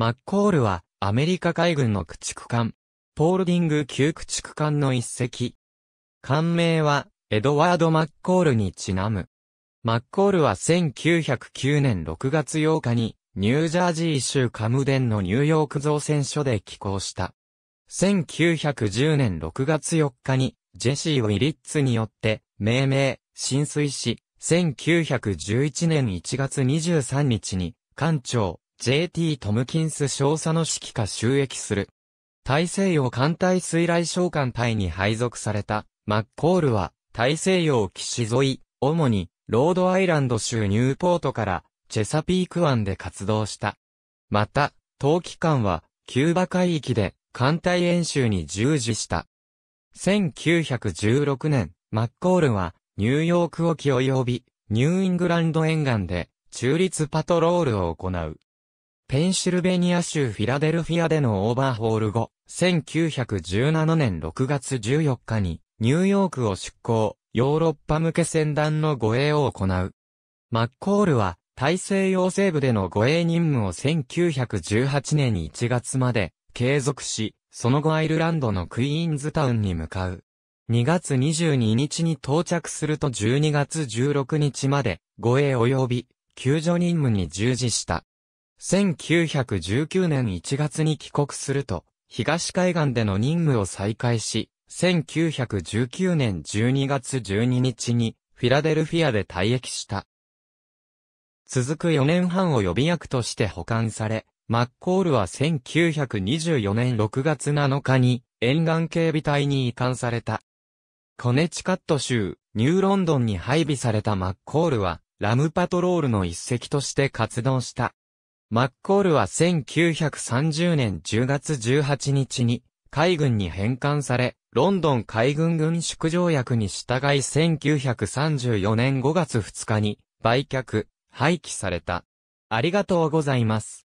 マッコールは、アメリカ海軍の駆逐艦、ポールディング級駆逐艦の一隻。艦名は、エドワード・マッコールにちなむ。マッコールは1909年6月8日に、ニュージャージー州カムデンのニューヨーク造船所で寄港した。1910年6月4日に、ジェシー・ウィリッツによって、命名、浸水し、1911年1月23日に、艦長、JT トムキンス少佐の指揮下収益する。大西洋艦隊水雷召喚隊に配属された、マッコールは、大西洋岸沿い、主に、ロードアイランド州ニューポートから、チェサピーク湾で活動した。また、当期間は、キューバ海域で、艦隊演習に従事した。1916年、マッコールは、ニューヨーク沖及び、ニューイングランド沿岸で、中立パトロールを行う。ペンシルベニア州フィラデルフィアでのオーバーホール後、1917年6月14日に、ニューヨークを出港、ヨーロッパ向け船団の護衛を行う。マッコールは、大西洋西部での護衛任務を1918年1月まで継続し、その後アイルランドのクイーンズタウンに向かう。2月22日に到着すると12月16日まで護衛及び救助任務に従事した。1919年1月に帰国すると、東海岸での任務を再開し、1919年12月12日にフィラデルフィアで退役した。続く4年半を予備役として保管され、マッコールは1924年6月7日に沿岸警備隊に移管された。コネチカット州、ニューロンドンに配備されたマッコールは、ラムパトロールの一隻として活動した。マッコールは1930年10月18日に海軍に返還され、ロンドン海軍軍縮条約に従い1934年5月2日に売却、廃棄された。ありがとうございます。